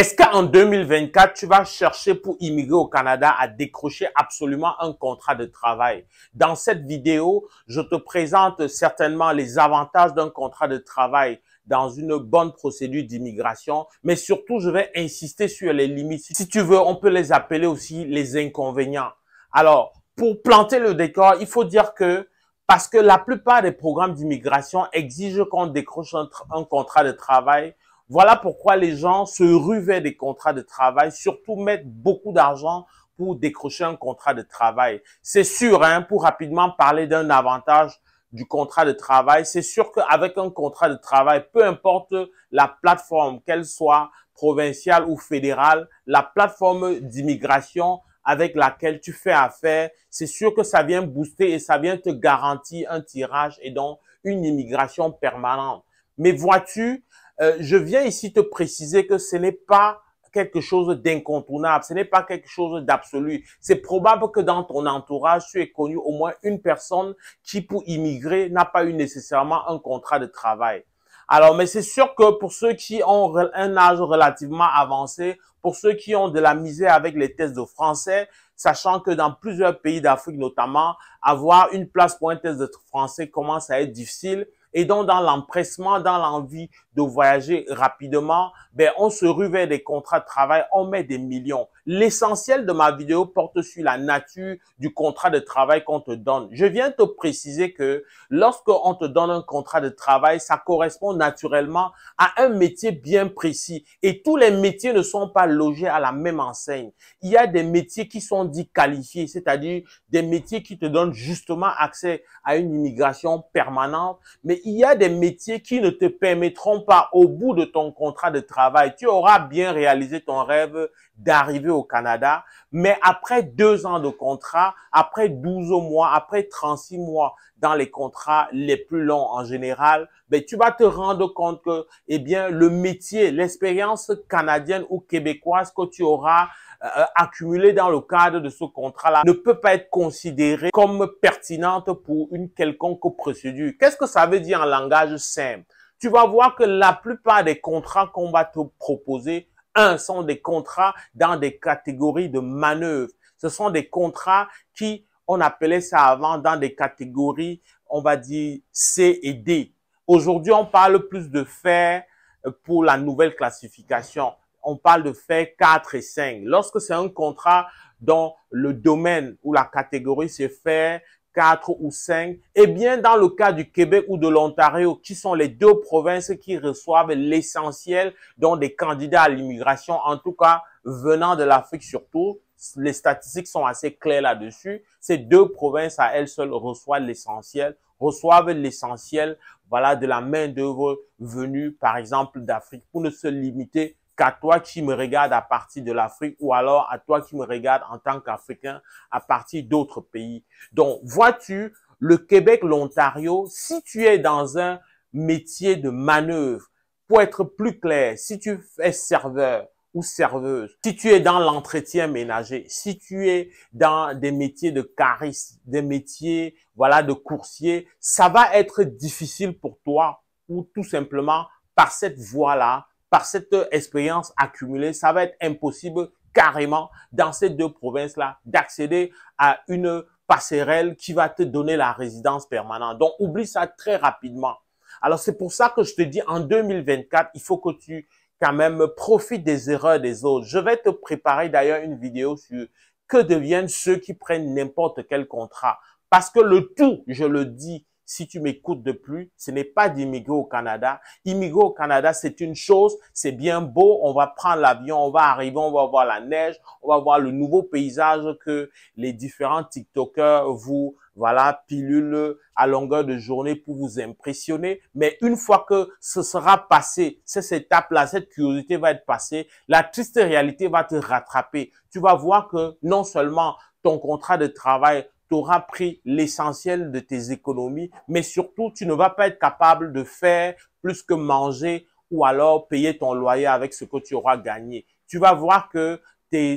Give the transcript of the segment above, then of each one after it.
Est-ce qu'en 2024, tu vas chercher pour immigrer au Canada à décrocher absolument un contrat de travail? Dans cette vidéo, je te présente certainement les avantages d'un contrat de travail dans une bonne procédure d'immigration, mais surtout, je vais insister sur les limites. Si tu veux, on peut les appeler aussi les inconvénients. Alors, pour planter le décor, il faut dire que parce que la plupart des programmes d'immigration exigent qu'on décroche un, contrat de travail voilà pourquoi les gens se ruvaient des contrats de travail, surtout mettent beaucoup d'argent pour décrocher un contrat de travail. C'est sûr, hein, pour rapidement parler d'un avantage du contrat de travail, c'est sûr qu'avec un contrat de travail, peu importe la plateforme, qu'elle soit provinciale ou fédérale, la plateforme d'immigration avec laquelle tu fais affaire, c'est sûr que ça vient booster et ça vient te garantir un tirage et donc une immigration permanente. Mais vois-tu, euh, je viens ici te préciser que ce n'est pas quelque chose d'incontournable, ce n'est pas quelque chose d'absolu. C'est probable que dans ton entourage, tu aies connu au moins une personne qui, pour immigrer, n'a pas eu nécessairement un contrat de travail. Alors, mais c'est sûr que pour ceux qui ont un âge relativement avancé, pour ceux qui ont de la misère avec les tests de français, sachant que dans plusieurs pays d'Afrique notamment, avoir une place pour un test de français commence à être difficile, et donc, dans l'empressement, dans l'envie de voyager rapidement, ben, on se rue vers des contrats de travail, on met des millions. L'essentiel de ma vidéo porte sur la nature du contrat de travail qu'on te donne. Je viens te préciser que lorsqu'on te donne un contrat de travail, ça correspond naturellement à un métier bien précis. Et tous les métiers ne sont pas logés à la même enseigne. Il y a des métiers qui sont dit qualifiés, c'est-à-dire des métiers qui te donnent justement accès à une immigration permanente, mais il y a des métiers qui ne te permettront pas, au bout de ton contrat de travail, tu auras bien réalisé ton rêve d'arriver au Canada, mais après deux ans de contrat, après 12 mois, après 36 mois dans les contrats les plus longs en général, ben, tu vas te rendre compte que, eh bien, le métier, l'expérience canadienne ou québécoise que tu auras euh, euh accumulée dans le cadre de ce contrat-là ne peut pas être considéré comme pertinente pour une quelconque procédure. Qu'est-ce que ça veut dire en langage simple? Tu vas voir que la plupart des contrats qu'on va te proposer, un, sont des contrats dans des catégories de manœuvre. Ce sont des contrats qui, on appelait ça avant dans des catégories, on va dire C et D. Aujourd'hui, on parle plus de faits euh, pour la nouvelle classification. On parle de faits 4 et 5. Lorsque c'est un contrat dans le domaine ou la catégorie, c'est fait 4 ou 5. Eh bien, dans le cas du Québec ou de l'Ontario, qui sont les deux provinces qui reçoivent l'essentiel dont des candidats à l'immigration, en tout cas venant de l'Afrique surtout, les statistiques sont assez claires là-dessus. Ces deux provinces à elles seules reçoivent l'essentiel, reçoivent l'essentiel voilà, de la main-d'œuvre venue, par exemple, d'Afrique, pour ne se limiter qu'à toi qui me regarde à partir de l'Afrique ou alors à toi qui me regarde en tant qu'Africain à partir d'autres pays. Donc, vois-tu, le Québec, l'Ontario, si tu es dans un métier de manœuvre, pour être plus clair, si tu es serveur, ou serveuse, si tu es dans l'entretien ménager, si tu es dans des métiers de cariste, des métiers, voilà, de coursier, ça va être difficile pour toi ou tout simplement par cette voie-là, par cette expérience accumulée, ça va être impossible carrément dans ces deux provinces-là d'accéder à une passerelle qui va te donner la résidence permanente. Donc, oublie ça très rapidement. Alors, c'est pour ça que je te dis, en 2024, il faut que tu quand même, profite des erreurs des autres. Je vais te préparer d'ailleurs une vidéo sur que deviennent ceux qui prennent n'importe quel contrat. Parce que le tout, je le dis, si tu m'écoutes de plus, ce n'est pas d'immigrer au Canada. Immigrer au Canada, c'est une chose, c'est bien beau, on va prendre l'avion, on va arriver, on va voir la neige, on va voir le nouveau paysage que les différents TikTokers vous, voilà, pilulent à longueur de journée pour vous impressionner. Mais une fois que ce sera passé, cette étape-là, cette curiosité va être passée, la triste réalité va te rattraper. Tu vas voir que non seulement ton contrat de travail tu auras pris l'essentiel de tes économies, mais surtout, tu ne vas pas être capable de faire plus que manger ou alors payer ton loyer avec ce que tu auras gagné. Tu vas voir que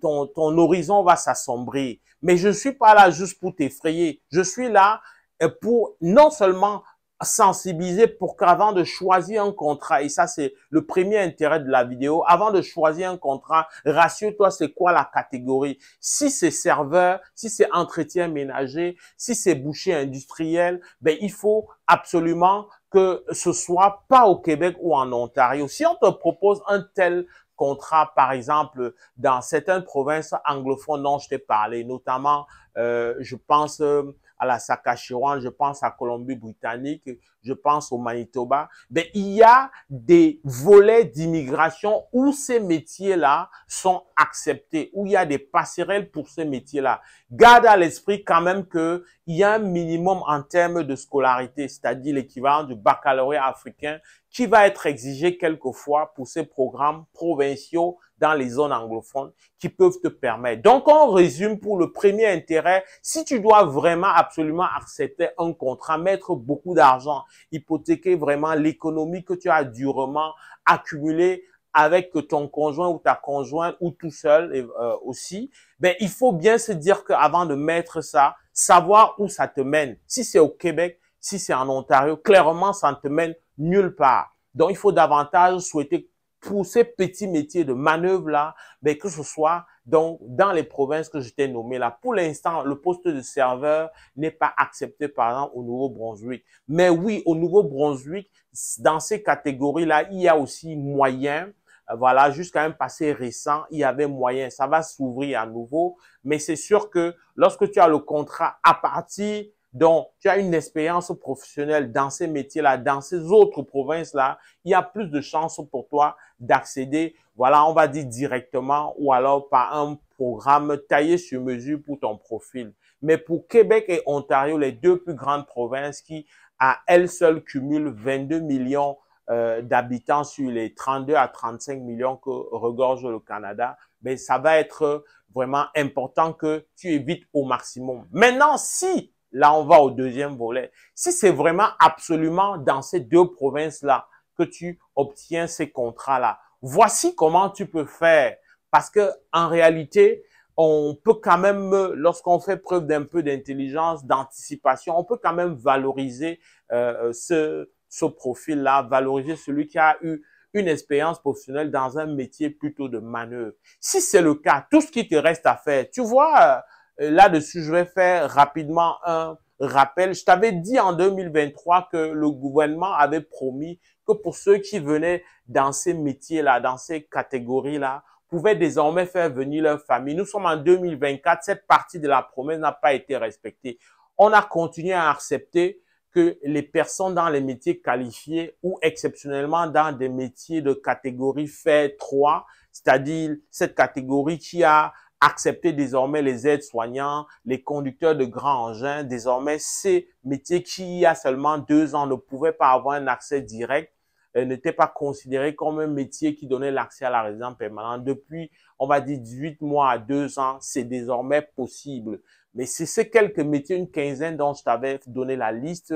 ton, ton horizon va s'assombrir. Mais je ne suis pas là juste pour t'effrayer. Je suis là euh, pour non seulement sensibiliser pour qu'avant de choisir un contrat, et ça c'est le premier intérêt de la vidéo, avant de choisir un contrat, rassure-toi c'est quoi la catégorie. Si c'est serveur, si c'est entretien ménager, si c'est boucher industriel, ben il faut absolument que ce soit pas au Québec ou en Ontario. Si on te propose un tel contrat, par exemple, dans certaines provinces anglophones dont je t'ai parlé, notamment euh, je pense euh, à la Saskatchewan, je pense à Colombie-Britannique, je pense au Manitoba. Mais il y a des volets d'immigration où ces métiers-là sont acceptés, où il y a des passerelles pour ces métiers-là. Garde à l'esprit quand même que il y a un minimum en termes de scolarité, c'est-à-dire l'équivalent du baccalauréat africain, qui va être exigé quelquefois pour ces programmes provinciaux dans les zones anglophones qui peuvent te permettre. Donc, on résume pour le premier intérêt, si tu dois vraiment absolument accepter un contrat, mettre beaucoup d'argent, hypothéquer vraiment l'économie que tu as durement accumulée avec ton conjoint ou ta conjointe ou tout seul euh, aussi, ben, il faut bien se dire qu'avant de mettre ça, savoir où ça te mène. Si c'est au Québec, si c'est en Ontario, clairement, ça ne te mène nulle part. Donc, il faut davantage souhaiter pour ces petits métiers de manœuvre-là, mais ben, que ce soit donc dans les provinces que je t'ai nommées là. Pour l'instant, le poste de serveur n'est pas accepté par exemple au Nouveau-Brunswick. Mais oui, au Nouveau-Brunswick, dans ces catégories-là, il y a aussi moyen euh, voilà, jusqu'à un passé récent, il y avait moyen, ça va s'ouvrir à nouveau, mais c'est sûr que lorsque tu as le contrat à partir donc, tu as une expérience professionnelle dans ces métiers-là, dans ces autres provinces-là, il y a plus de chances pour toi d'accéder, voilà, on va dire directement ou alors par un programme taillé sur mesure pour ton profil. Mais pour Québec et Ontario, les deux plus grandes provinces qui, à elles seules, cumulent 22 millions euh, d'habitants sur les 32 à 35 millions que regorge le Canada, ben, ça va être vraiment important que tu évites au maximum. Maintenant, si Là, on va au deuxième volet. Si c'est vraiment absolument dans ces deux provinces-là que tu obtiens ces contrats-là, voici comment tu peux faire. Parce que en réalité, on peut quand même, lorsqu'on fait preuve d'un peu d'intelligence, d'anticipation, on peut quand même valoriser euh, euh, ce, ce profil-là, valoriser celui qui a eu une expérience professionnelle dans un métier plutôt de manœuvre. Si c'est le cas, tout ce qui te reste à faire, tu vois, euh, Là-dessus, je vais faire rapidement un rappel. Je t'avais dit en 2023 que le gouvernement avait promis que pour ceux qui venaient dans ces métiers-là, dans ces catégories-là, pouvaient désormais faire venir leur famille. Nous sommes en 2024, cette partie de la promesse n'a pas été respectée. On a continué à accepter que les personnes dans les métiers qualifiés ou exceptionnellement dans des métiers de catégorie fait 3, c'est-à-dire cette catégorie qui a accepter désormais les aides-soignants, les conducteurs de grands engins. Désormais, ces métiers qui, il y a seulement deux ans, ne pouvaient pas avoir un accès direct euh, n'étaient pas considérés comme un métier qui donnait l'accès à la résidence permanente. Depuis, on va dire 18 mois à deux ans, c'est désormais possible. Mais c'est ces quelques métiers, une quinzaine dont je t'avais donné la liste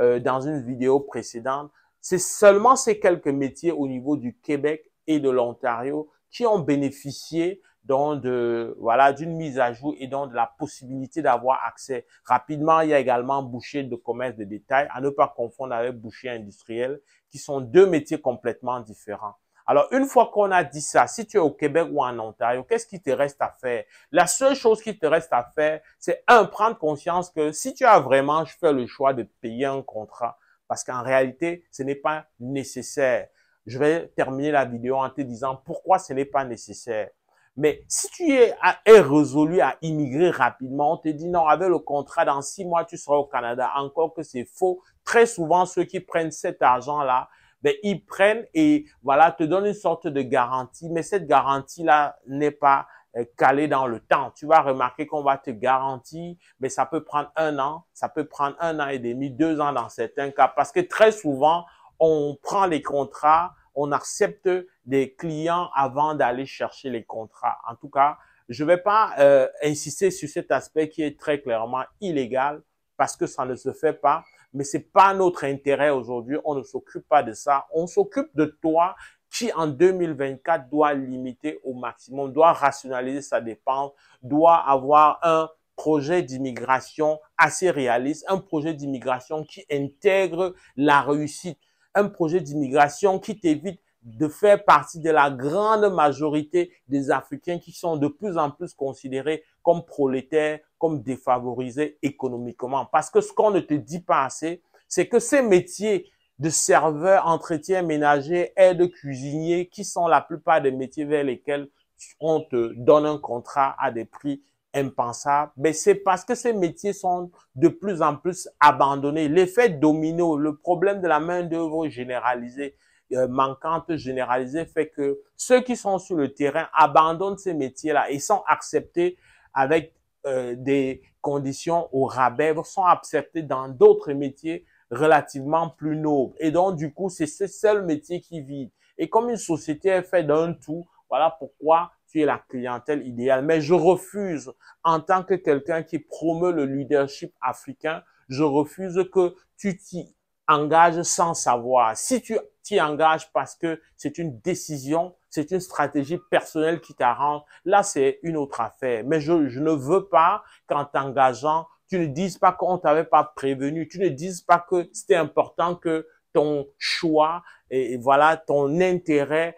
euh, dans une vidéo précédente, c'est seulement ces quelques métiers au niveau du Québec et de l'Ontario qui ont bénéficié donc de, voilà, d'une mise à jour et donc de la possibilité d'avoir accès rapidement. Il y a également boucher de commerce de détail, à ne pas confondre avec boucher industriel, qui sont deux métiers complètement différents. Alors, une fois qu'on a dit ça, si tu es au Québec ou en Ontario, qu'est-ce qui te reste à faire? La seule chose qui te reste à faire, c'est un, prendre conscience que si tu as vraiment fait le choix de payer un contrat, parce qu'en réalité, ce n'est pas nécessaire. Je vais terminer la vidéo en te disant pourquoi ce n'est pas nécessaire. Mais si tu es, résolu à immigrer rapidement, on te dit non, avec le contrat, dans six mois, tu seras au Canada. Encore que c'est faux. Très souvent, ceux qui prennent cet argent-là, ben, ils prennent et voilà, te donnent une sorte de garantie. Mais cette garantie-là n'est pas euh, calée dans le temps. Tu vas remarquer qu'on va te garantir, mais ça peut prendre un an, ça peut prendre un an et demi, deux ans dans certains cas. Parce que très souvent, on prend les contrats on accepte des clients avant d'aller chercher les contrats. En tout cas, je ne vais pas euh, insister sur cet aspect qui est très clairement illégal parce que ça ne se fait pas. Mais c'est pas notre intérêt aujourd'hui. On ne s'occupe pas de ça. On s'occupe de toi qui en 2024 doit limiter au maximum, doit rationaliser sa dépense, doit avoir un projet d'immigration assez réaliste, un projet d'immigration qui intègre la réussite un projet d'immigration qui t'évite de faire partie de la grande majorité des Africains qui sont de plus en plus considérés comme prolétaires, comme défavorisés économiquement. Parce que ce qu'on ne te dit pas assez, c'est que ces métiers de serveur, entretien ménager, aide cuisinier, qui sont la plupart des métiers vers lesquels on te donne un contrat à des prix impensable, mais c'est parce que ces métiers sont de plus en plus abandonnés. L'effet domino, le problème de la main-d'œuvre généralisée, euh, manquante, généralisée, fait que ceux qui sont sur le terrain abandonnent ces métiers-là et sont acceptés avec euh, des conditions au rabais, sont acceptés dans d'autres métiers relativement plus nobles. Et donc, du coup, c'est ce seul métier qui vit. Et comme une société est faite d'un tout, voilà pourquoi qui est la clientèle idéale. Mais je refuse, en tant que quelqu'un qui promeut le leadership africain, je refuse que tu t'y engages sans savoir. Si tu t'y engages parce que c'est une décision, c'est une stratégie personnelle qui t'arrange, là c'est une autre affaire. Mais je, je ne veux pas qu'en t'engageant, tu ne dises pas qu'on t'avait pas prévenu, tu ne dises pas que c'était important que ton choix et voilà ton intérêt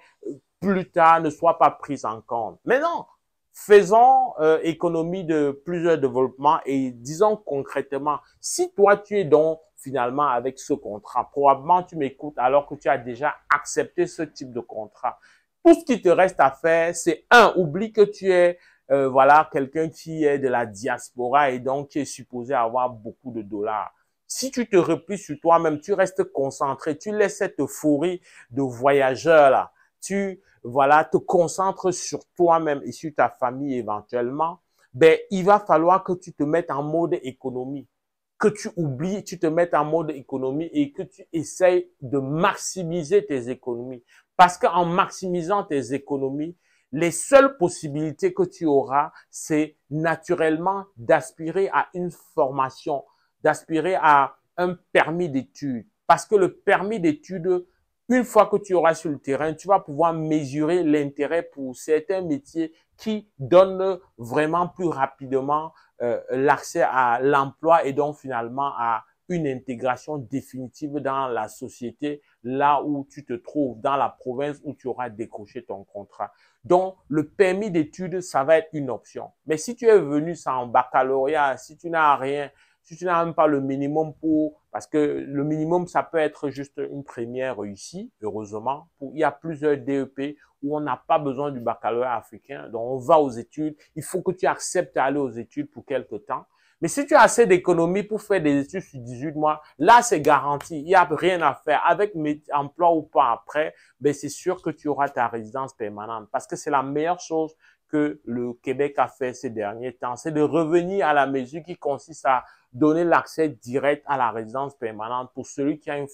plus tard ne soit pas prise en compte. Mais non, faisons euh, économie de plusieurs développements et disons concrètement, si toi tu es donc finalement avec ce contrat, probablement tu m'écoutes alors que tu as déjà accepté ce type de contrat. Tout ce qui te reste à faire, c'est un, oublie que tu es euh, voilà quelqu'un qui est de la diaspora et donc qui est supposé avoir beaucoup de dollars. Si tu te replies sur toi-même, tu restes concentré, tu laisses cette euphorie de voyageur là tu voilà, te concentres sur toi-même et sur ta famille éventuellement, ben, il va falloir que tu te mettes en mode économie, que tu oublies, tu te mettes en mode économie et que tu essayes de maximiser tes économies. Parce qu'en maximisant tes économies, les seules possibilités que tu auras, c'est naturellement d'aspirer à une formation, d'aspirer à un permis d'études. Parce que le permis d'études une fois que tu auras sur le terrain, tu vas pouvoir mesurer l'intérêt pour certains métiers qui donnent vraiment plus rapidement euh, l'accès à l'emploi et donc finalement à une intégration définitive dans la société, là où tu te trouves, dans la province où tu auras décroché ton contrat. Donc, le permis d'études, ça va être une option. Mais si tu es venu sans baccalauréat, si tu n'as rien, si tu n'as même pas le minimum pour, parce que le minimum, ça peut être juste une première réussite, heureusement. il y a plusieurs DEP où on n'a pas besoin du baccalauréat africain. Donc, on va aux études. Il faut que tu acceptes d'aller aux études pour quelque temps. Mais si tu as assez d'économies pour faire des études sur 18 mois, là, c'est garanti. Il n'y a rien à faire. Avec emploi ou pas après, ben, c'est sûr que tu auras ta résidence permanente parce que c'est la meilleure chose que le Québec a fait ces derniers temps, c'est de revenir à la mesure qui consiste à donner l'accès direct à la résidence permanente pour celui qui a une,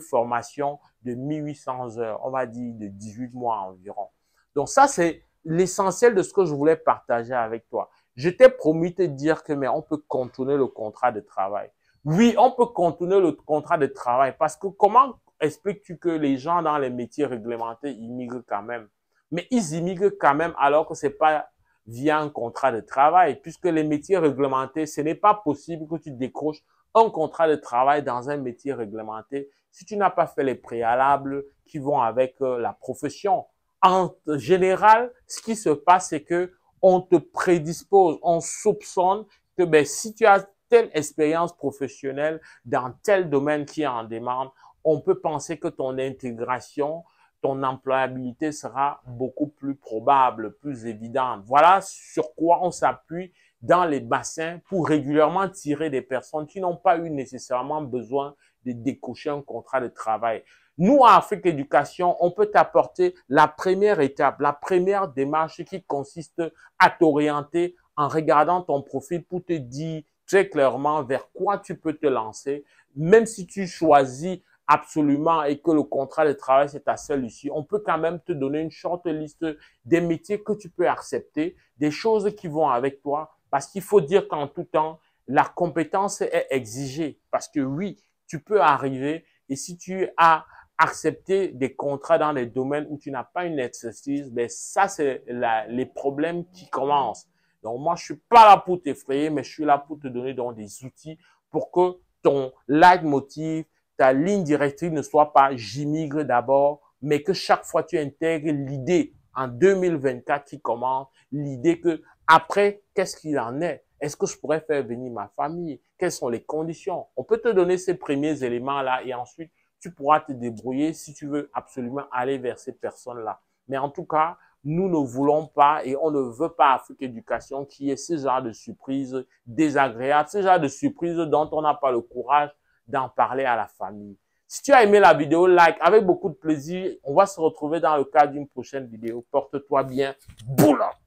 formation de 1800 heures, on va dire de 18 mois environ. Donc ça, c'est l'essentiel de ce que je voulais partager avec toi. Je t'ai promis de dire que mais on peut contourner le contrat de travail. Oui, on peut contourner le contrat de travail parce que comment expliques-tu que les gens dans les métiers réglementés, immigrent quand même mais ils immigrent quand même alors que c'est pas via un contrat de travail, puisque les métiers réglementés, ce n'est pas possible que tu décroches un contrat de travail dans un métier réglementé si tu n'as pas fait les préalables qui vont avec euh, la profession. En général, ce qui se passe, c'est que on te prédispose, on soupçonne que ben, si tu as telle expérience professionnelle dans tel domaine qui est en demande, on peut penser que ton intégration ton employabilité sera beaucoup plus probable, plus évidente. Voilà sur quoi on s'appuie dans les bassins pour régulièrement tirer des personnes qui n'ont pas eu nécessairement besoin de découcher un contrat de travail. Nous, à Afrique Éducation, on peut t'apporter la première étape, la première démarche qui consiste à t'orienter en regardant ton profil pour te dire très clairement vers quoi tu peux te lancer, même si tu choisis absolument et que le contrat de travail, c'est à seule ci on peut quand même te donner une short liste des métiers que tu peux accepter, des choses qui vont avec toi, parce qu'il faut dire qu'en tout temps, la compétence est exigée, parce que oui, tu peux arriver et si tu as accepté des contrats dans des domaines où tu n'as pas une expertise, ben ça, c'est les problèmes qui commencent. Donc moi, je suis pas là pour t'effrayer, mais je suis là pour te donner donc, des outils pour que ton leitmotiv, ta ligne directrice ne soit pas j'immigre d'abord, mais que chaque fois tu intègres l'idée en 2024 qui commence, l'idée que après, qu'est-ce qu'il en est Est-ce que je pourrais faire venir ma famille Quelles sont les conditions On peut te donner ces premiers éléments-là et ensuite, tu pourras te débrouiller si tu veux absolument aller vers ces personnes-là. Mais en tout cas, nous ne voulons pas et on ne veut pas Afrique Éducation qui est ce genre de surprise désagréable, ce genre de surprise dont on n'a pas le courage d'en parler à la famille. Si tu as aimé la vidéo, like avec beaucoup de plaisir. On va se retrouver dans le cadre d'une prochaine vidéo. Porte-toi bien. Boulot